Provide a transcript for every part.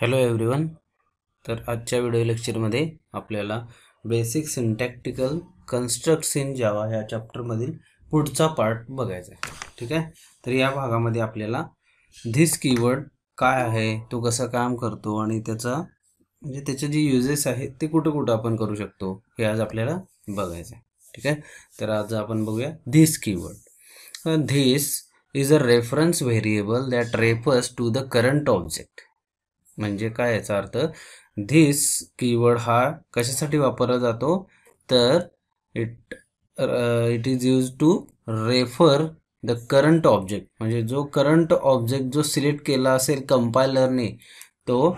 Hello everyone तर आजच्या video लेक्चरमध्ये आपल्याला basic syntactical constructs in Java ह्या चॅप्टरमधील पुढचा पार्ट बघायचा आहे ठीक आहे तर या भागामध्ये आपल्याला धिस कीवर्ड काय आहे तो कसा काम करतो आणि त्याचा म्हणजे त्याचे जे युजेस आहेत ते कुठं कुठं आपण करू शकतो हे आज आपल्याला बघायचं आहे ठीक आहे तर आज आपण बघूया this keyword this is a reference variable that refers to the current object म्हणजे काय याचा अर्थ धीस कीवर्ड हा कशासाठी वापरला जातो तर it it is use to refer the current object म्हणजे जो करंट ऑब्जेक्ट जो सिलेक्ट केला असेल कंपायलरने तो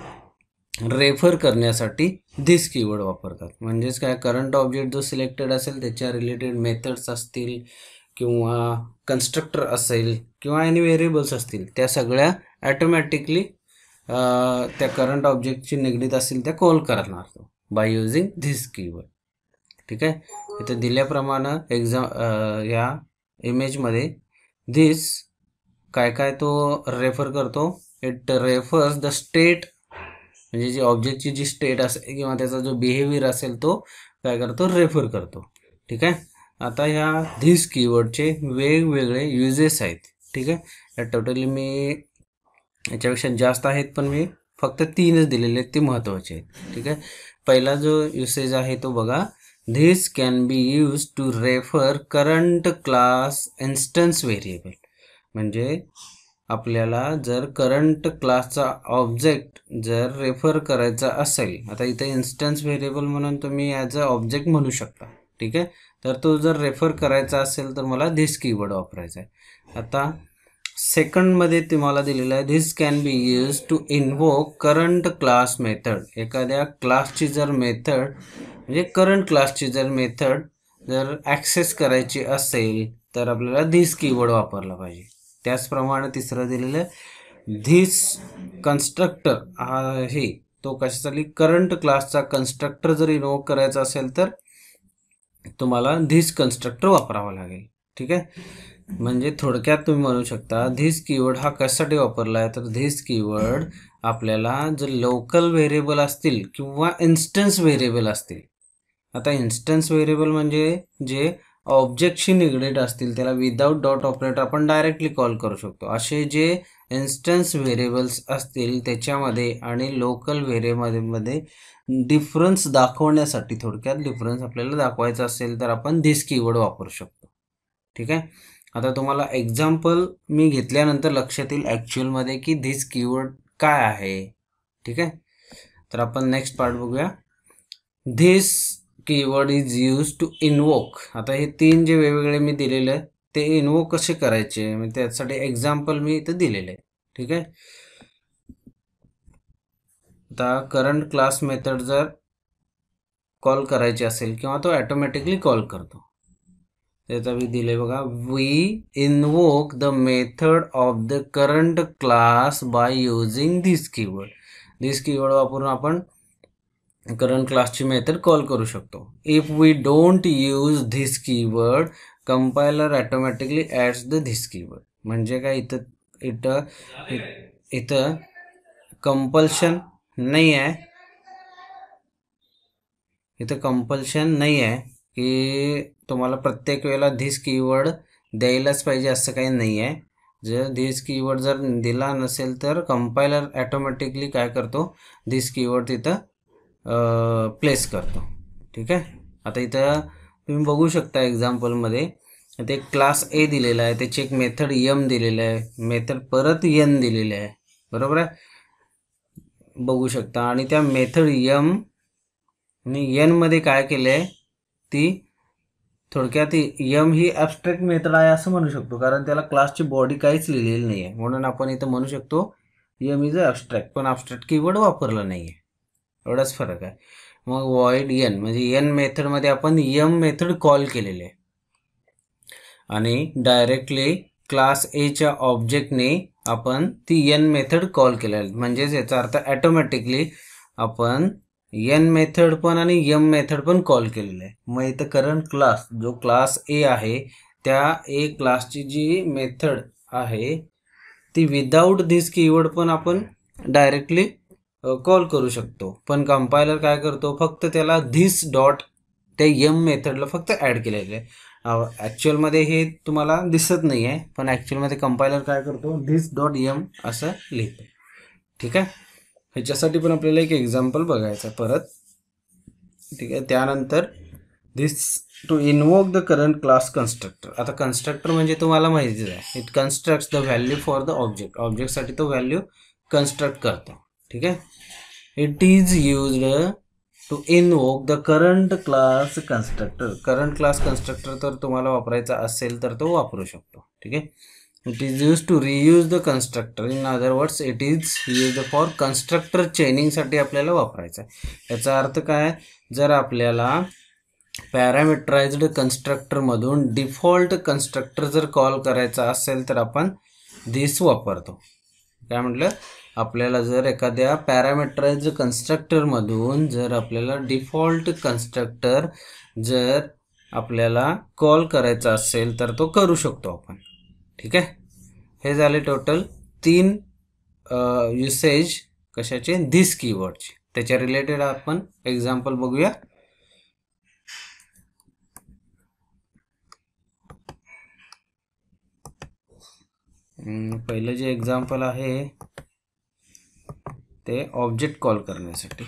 रेफर करण्यासाठी धीस कीवर्ड वापरतात म्हणजेच काय करंट ऑब्जेक्ट जो सिलेक्टेड असेल त्याच्या रिलेटेड मेथड्स असतील किंवा कन्स्ट्रक्टर असेल किंवा एनी व्हेरिएबल्स असतील त्या सगळ्या ॲटोमॅटिकली त्या करंट ऑब्जेक्टची निगडीत असतील त्या कॉल करणार तो बाय युझिंग धिस कीवर्ड ठीक आहे इथं दिल्याप्रमाणे एक्झाम या इमेजमध्ये धिस काय काय तो रेफर करतो इट रेफर्स द स्टेट म्हणजे जी ऑब्जेक्टची जी स्टेट असेल किंवा त्याचा जो बिहेवियर असेल तो काय करतो रेफर करतो ठीक आहे आता ह्या धिस कीवर्डचे वेगवेगळे युजेस आहेत ठीक आहे या टोटली मी याच्यापेक्षा जास्त आहेत पण मी फक्त तीनच दिलेले आहेत ते महत्त्वाचे आहेत ठीक आहे पहिला जो युसेज आहे तो बघा this can be use to refer current class instance variable म्हणजे आपल्याला जर करंट क्लासचा ऑब्जेक्ट जर रेफर करायचा असेल आता इथे इन्स्टन्स व्हेरिएबल म्हणून तुम्ही ॲज अ ऑब्जेक्ट म्हणू शकता ठीक आहे तर तो जर रेफर करायचा असेल तर मला धीस कीवर्ड वापरायचा आहे आता सेकंडमध्ये तुम्हाला दिलेलं आहे this can be use to invoke current class method एखाद्या क्लासची जर मेथड म्हणजे करंट क्लासची जर मेथड जर ॲक्सेस करायची असेल तर आपल्याला धिस कीवर्ड वापरला पाहिजे त्याचप्रमाणे तिसरं दिलेलं आहे धिस कन्स्ट्रक्टर हा हे तो कशासाठी करंट क्लासचा कन्स्ट्रक्टर जर इन्वोक करायचा असेल तर तुम्हाला धिस कन्स्ट्रक्टर वापरावा लागेल ठीक आहे म्हणजे थोडक्यात तुम्ही म्हणू शकता धीस कीवर्ड हा कशासाठी वापरला आहे तर धीस कीवर्ड आपल्याला जे लोकल व्हेरिएबल असतील किंवा इन्स्टन्स व्हेरिएबल असतील आता इन्स्टन्स व्हेरिएबल म्हणजे जे ऑब्जेक्टशी निगडीत असतील त्याला विदाउट डॉट ऑपरेटर आपण डायरेक्टली कॉल करू शकतो असे जे इन्स्टन्स व्हेरिएबल्स असतील त्याच्यामध्ये आणि लोकल व्हेरिएबलमध्ये डिफरन्स दाखवण्यासाठी थोडक्यात डिफरन्स आपल्याला दाखवायचा असेल तर आपण धीस कीवर्ड वापरू शकतो ठीक आहे आता तुम्हाला एक्झाम्पल मी घेतल्यानंतर लक्षात येईल ॲक्च्युअलमध्ये की धिस कीवर्ड काय आहे ठीक आहे तर आपण नेक्स्ट पार्ट बघूया this keyword is use to invoke आता हे तीन जे वेगवेगळे मी दिलेले आहेत ते इनवोक कसे करायचे म्हणजे त्यासाठी एक्झाम्पल मी इथं दिलेले आहे ठीक आहे आता करंट क्लास मेथड जर कॉल करायची असेल किंवा तो ॲटोमॅटिकली कॉल करतो त्याचा मी दिले बघा we invoke the method of the current class by using this keyword this keyword वापरून आपण करंट क्लासची मेथड कॉल करू शकतो if we don't use this keyword compiler automatically adds the this keyword म्हणजे काय इथं इथं इथं कंपल्शन नाही आहे इथं कंपल्शन नाही आहे की तुम्हाला प्रत्येक वेळेला धीस कीवर्ड द्यायलाच पाहिजे असं काही नाही आहे जर धीस कीवर्ड जर दिला नसेल तर कंपायलर ॲटोमॅटिकली काय करतो धीस कीवर्ड तिथं प्लेस करतो ठीक आहे आता इथं तुम्ही बघू शकता एक्झाम्पलमध्ये ते क्लास ए दिलेला आहे त्याची एक मेथड यम दिलेलं आहे मेथड परत यन दिलेले आहे बरोबर आहे बघू शकता आणि त्या मेथड यम आणि यनमध्ये काय केलं आहे ती थोडक्यात यम ही ॲबस्ट्रॅक्ट मेथड आहे असं म्हणू शकतो कारण त्याला क्लासची बॉडी काहीच लिहिलेली नाही आहे म्हणून आपण इथं म्हणू शकतो यम इज ॲबस्ट्रॅक्ट पण ॲबस्ट्रॅक्ट कीवर्ड वापरला नाही आहे एवढाच फरक आहे मग वॉइड यन म्हणजे यन मेथडमध्ये आपण यम मेथड कॉल केलेले आहे आणि डायरेक्टली क्लास एच्या ऑब्जेक्टने आपण ती यन मेथड कॉल केलेली म्हणजेच याचा अर्थ ॲटोमॅटिकली आपण एन मेथड पण आणि यम मेथड पण कॉल केलेलं आहे मग इथं करंट क्लास जो क्लास ए आहे त्या ए क्लासची जी मेथड आहे ती विदाऊट धिस कीवर्ड पण आपण डायरेक्टली कॉल करू शकतो पण कंपायलर काय करतो फक्त त्याला धिस डॉट त्या यम मेथडला फक्त ॲड केलेलं आहे ॲक्च्युअलमध्ये हे तुम्हाला दिसत नाही आहे पण ॲक्च्युअलमध्ये कंपायलर काय करतो धिस डॉट यम असं लिहितो ठीक आहे ह्याच्यासाठी पण आपल्याला एक एक्झाम्पल बघायचं परत ठीक आहे त्यानंतर this to invoke the current class constructor आता कन्स्ट्रक्टर म्हणजे तुम्हाला माहितीच आहे it construct the value for the object ऑब्जेक्टसाठी तो व्हॅल्यू कन्स्ट्रक्ट करतो ठीक आहे it is use to invoke the current class constructor current class constructor तर तुम्हाला वापरायचा असेल तर तो वापरू शकतो ठीक आहे it is used to reuse the constructor. In other words, it is used for constructor chaining साठी आपल्याला वापरायचं आहे याचा अर्थ काय जर आपल्याला पॅरामीटराइज्ड कन्स्ट्रक्टरमधून डिफॉल्ट कन्स्ट्रक्टर जर कॉल करायचा असेल तर आपण दिस वापरतो काय म्हटलं आपल्याला जर एखाद्या पॅरामीटराइज कन्स्ट्रक्टरमधून जर आपल्याला डिफॉल्ट कन्स्ट्रक्टर जर आपल्याला कॉल करायचा असेल तर तो करू शकतो आपण ठीक आहे हे झाले टोटल तीन युसेज कशाचे दिस कीवर्डचे त्याच्या रिलेटेड आपण एक्झाम्पल बघूया पहिलं जे एक्झाम्पल आहे ते ऑब्जेक्ट कॉल करण्यासाठी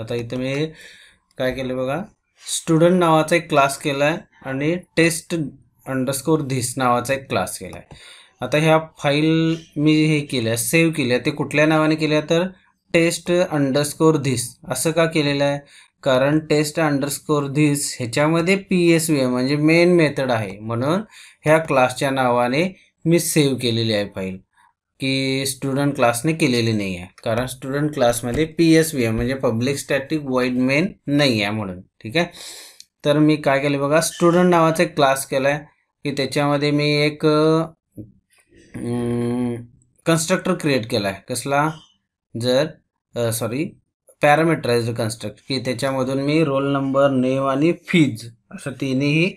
आता इथं मी काय केलं बघा स्टुडंट नावाचा एक क्लास केला आहे आणि टेस्ट अंडरस्कोर धीस नावाचा एक क्लास केला आहे आता ह्या फाईल मी हे केल्या सेव्ह केल्या ते कुठल्या नावाने केल्या तर टेस्ट अंडरस्कोर धीस असं का केलेलं आहे कारण टेस्ट अंडरस्कोर धीस ह्याच्यामध्ये पी एस व्ही म्हणजे मेन मेथड आहे म्हणून ह्या क्लासच्या नावाने मी सेव्ह केलेली आहे फाईल की स्टुडंट क्लासने केलेली नाही आहे कारण स्टुडंट क्लासमध्ये पी एस व्ही म्हणजे पब्लिक स्टॅटिक वाईड मेन नाही आहे म्हणून ठीक आहे तर मी काय केले बघा स्टुडंट नावाचा एक क्लास केला आहे की त्याच्यामध्ये मी एक कन्स्ट्रक्टर क्रिएट केला आहे कसला जर सॉरी पॅरामीटराइज्ड कन्स्ट्रक्ट की त्याच्यामधून मी रोल नंबर नेम आणि फीज असं तिन्ही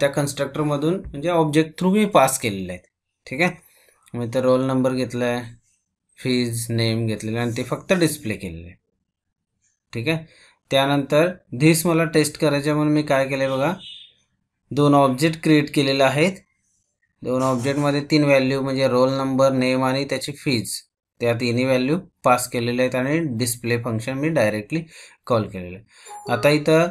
त्या कन्स्ट्रक्टरमधून म्हणजे ऑब्जेक्ट थ्रू मी पास केलेले आहेत ठीक आहे मी तर रोल नंबर घेतला आहे फीज नेम घेतलेला आणि ते फक्त डिस्प्ले केलेलं आहे ठीक आहे त्यानंतर धीस मला टेस्ट करायचे म्हणून मी काय केले बघा दोन ऑब्जेक्ट क्रिएट केलेले आहेत दोन ऑब्जेक्टमध्ये तीन व्हॅल्यू म्हणजे रोल नंबर नेम आणि त्याची फीज त्या तिन्ही व्हॅल्यू पास केलेले आहेत आणि डिस्प्ले फंक्शन मी डायरेक्टली कॉल केलेलं आहे आता इथं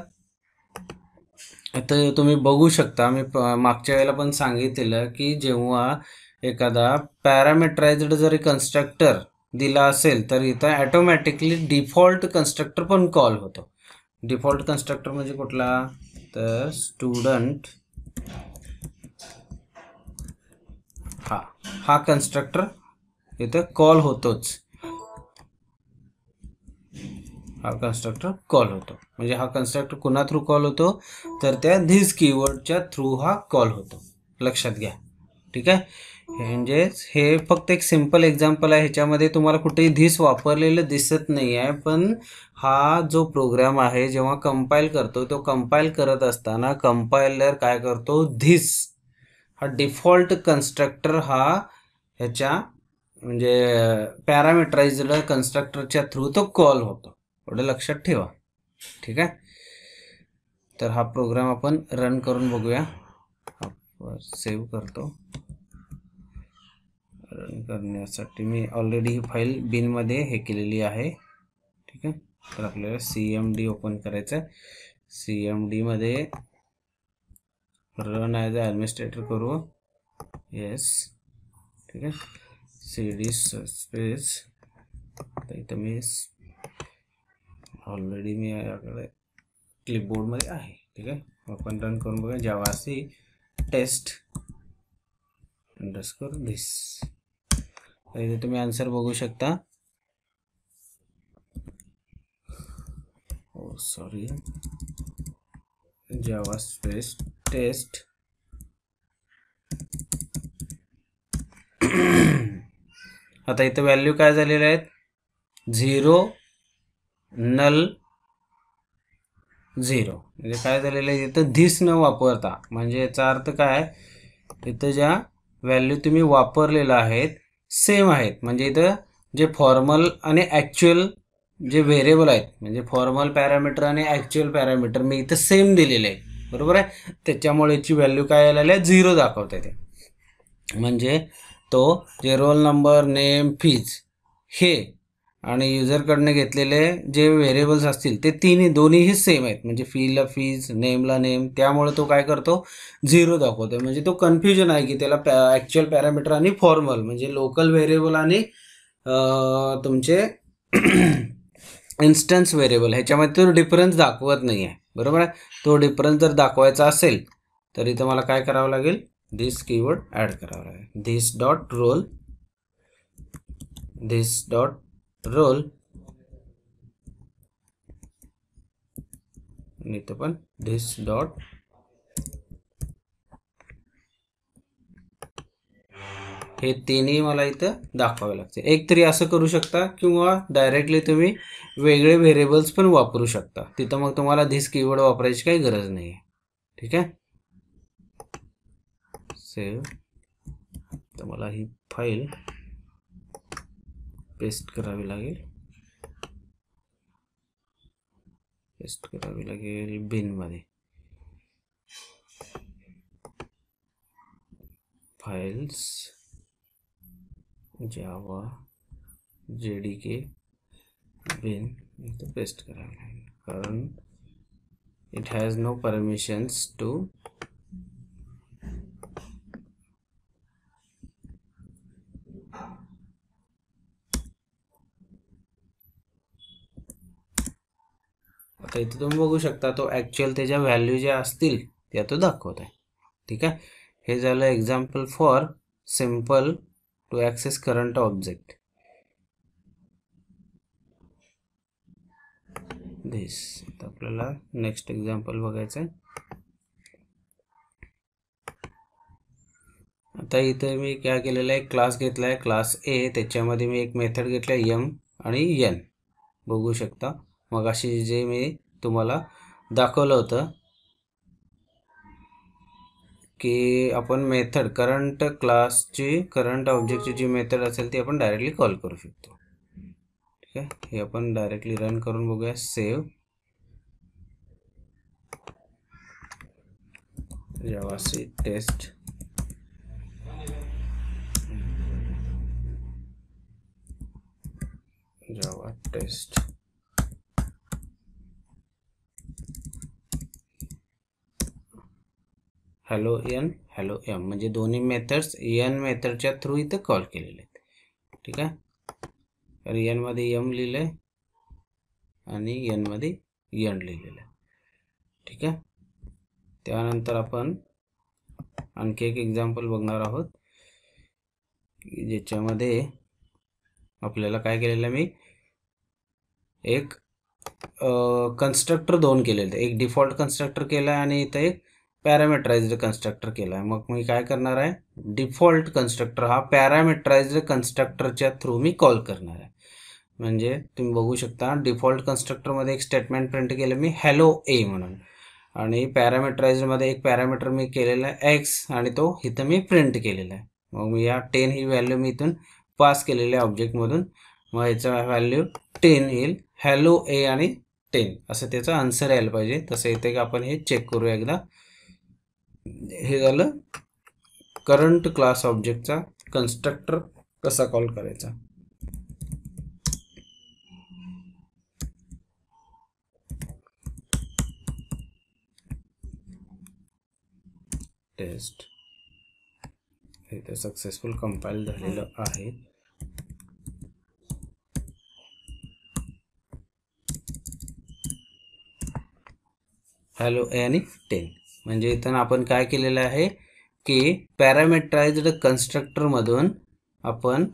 आता तुम्ही बघू शकता मी मागच्या वेळेला पण सांगितलेलं की जेव्हा एखादा जरी कन्स्ट्रक्टर दिला असेल तर इथं ॲटोमॅटिकली डिफॉल्ट कन्स्ट्रक्टर पण कॉल होतो डिफॉल्ट कन्स्ट्रक्टर म्हणजे कुठला तर स्टुडंट हा हा कन्स्ट्रक्टर इथं कॉल होतोच हा कन्स्ट्रक्टर कॉल होतो म्हणजे हा कन्स्ट्रक्टर कोणा थ्रू कॉल होतो तर त्या धीज कीवर्डच्या थ्रू हा कॉल होतो लक्षात घ्या ठीक आहे म्हणजेच हे फक्त एक सिम्पल एक्झाम्पल आहे ह्याच्यामध्ये तुम्हाला कुठेही धीस वापरलेलं दिसत नाही आहे पण हा जो प्रोग्राम आहे जेव्हा कंपाईल करतो तो कंपाईल करत असताना कंपायलर काय करतो धीस हा डिफॉल्ट कन्स्ट्रक्टर हा ह्याच्या म्हणजे पॅरामीटराइज्ड कन्स्ट्रक्टरच्या थ्रू तो कॉल होतो एवढं लक्षात ठेवा ठीक आहे तर हा प्रोग्राम आपण रन करून बघूया वर सेव्ह करतो रन करण्यासाठी मी ऑलरेडी ही फाईल बिनमध्ये हे केलेली आहे ठीक आहे तर आपल्याला सी एम डी ओपन करायचं आहे सी एम डीमध्ये रन ॲज ॲडमिनिस्ट्रेटर करू येस ठीक आहे सी डी स्पेस तर इथं मी ऑलरेडी मी याकडे क्लिपबोर्डमध्ये आहे ठीक आहे ओपन रन करून बघा जावासी टेस्ट अंडरस्कोर दिस तर इथे तुम्ही आन्सर शकता सॉरी जावा स्पेस टेस्ट आता इत वैल्यू का जीरो नल झिरो म्हणजे काय झालेलं आहे इथं धीस न वापरता म्हणजे याचा अर्थ काय इथं ज्या व्हॅल्यू तुम्ही वापरलेल्या आहेत सेम आहेत म्हणजे इथं जे फॉर्मल आणि ॲक्च्युअल जे व्हेरिएबल आहेत म्हणजे फॉर्मल पॅरामीटर आणि ॲक्च्युअल पॅरामीटर मी इथं सेम दिलेले आहे बरोबर आहे त्याच्यामुळे याची व्हॅल्यू काय आलेली आहे झिरो दाखवते ते म्हणजे तो जे रोल नंबर नेम फीज हे आणि युजरकडनं घेतलेले जे व्हेरिएबल्स असतील ते तिन्ही दोन्हीही सेम आहेत म्हणजे फीला फीज नेमला नेम त्यामुळे तो काय करतो झिरो दाखवतो म्हणजे तो कन्फ्युजन आहे की त्याला पॅ ॲक्च्युअल पॅरामीटर आणि फॉर्मल म्हणजे लोकल व्हेरिएबल आणि तुमचे इन्स्टन्स व्हेरिएबल ह्याच्यामध्ये तो डिफरन्स दाखवत नाही आहे बरोबर आहे तो डिफरन्स जर दाखवायचा असेल तर इथं मला काय करावं लागेल धिस कीवर्ड ॲड करावं लागेल this dot roll this dot roll नाही पण धिस डॉट हे तिन्ही मला इथं दाखवावे लागते एक तरी असं करू शकता किंवा डायरेक्टली तुम्ही वेगळे व्हेरिएबल्स पण वापरू शकता तिथं मग तुम्हाला धिस कीवर्ड वापरायची काही गरज नाही ठीक आहे सेव्ह तर मला ही फाईल पेस्ट करावे लागेल पेस्ट करावे लागेल बिनमध्ये फाईल्स जावा जे डी के बिन पेस्ट करावे लागेल कारण it has no permissions to तर इथे तुम्ही बघू शकता तो ॲक्च्युअल त्याच्या व्हॅल्यू ज्या असतील त्या तो दाखवत आहे ठीक आहे हे झालं example for simple to access current object this आपल्याला नेक्स्ट एक्झाम्पल बघायचं आहे आता इथे मी काय केलेला आहे क्लास घेतला आहे क्लास ए त्याच्यामध्ये मी एक मेथड घेतला आहे यम आणि एन बघू शकता मग अशी जे मी तुम्हाला दाखवलं होतं की आपण मेथड करंट क्लासची करंट ऑब्जेक्टची जी मेथड असेल ती आपण डायरेक्टली कॉल करू शकतो ठीक आहे हे आपण डायरेक्टली रन करून बघूया save javac test java test hello N hello M म्हणजे दोन्ही मेथड्स एन मेथडच्या थ्रू इथं कॉल केलेले आहेत ठीक आहे तर एनमध्ये एम लिहिलं आहे आणि एनमध्ये एन लिहिलेलं आहे ठीक आहे त्यानंतर आपण आणखी एक एक्झाम्पल बघणार आहोत ज्याच्यामध्ये आपल्याला काय केलेलं आहे मी एक कन्स्ट्रक्टर दोन केलेलं एक डिफॉल्ट कन्स्ट्रक्टर केला आणि इथं एक पॅरामीटराइज्ड कन्स्ट्रक्टर केला आहे मग मी काय करणार आहे डिफॉल्ट कन्स्ट्रक्टर हा पॅरामीटराइज्ड कन्स्ट्रक्टरच्या थ्रू मी कॉल करणार आहे म्हणजे तुम्ही बघू शकता डिफॉल्ट कन्स्ट्रक्टरमध्ये एक स्टेटमेंट प्रिंट केलं मी हॅलो ए म्हणून आणि पॅरामीटराइजमध्ये एक पॅरामीटर मी केलेला आहे एक्स आणि तो इथं मी प्रिंट केलेला आहे मग मी या टेन ही व्हॅल्यू मी इथून पास केलेल्या ऑब्जेक्टमधून मग याचा व्हॅल्यू टेन येईल हॅलो ए आणि टेन असं त्याचा आन्सर यायला पाहिजे तसं इथे आपण हे चेक करू एकदा हे झालं करंट क्लास ऑब्जेक्टचा कन्स्ट्रक्टर कसा कॉल करायचा टेस्ट हे तर सक्सेसफुल कंपाईल झालेलं आहे हॅलो ए आणि टेन म्हणजे इथं आपण काय केलेलं आहे की पॅरामेट्रायज्ड कन्स्ट्रक्टरमधून आपण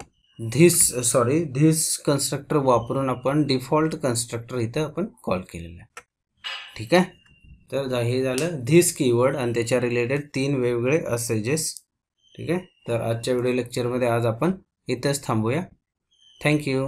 धीस सॉरी धीस कन्स्ट्रक्टर वापरून आपण डिफॉल्ट कन्स्ट्रक्टर इथं आपण कॉल केलेला आहे ठीक आहे तर हे झालं धीस कीवर्ड आणि त्याच्या रिलेटेड तीन वेगवेगळे असेजेस ठीक आहे तर आजच्या व्हिडिओ लेक्चरमध्ये आज आपण इथंच थांबूया थँक्यू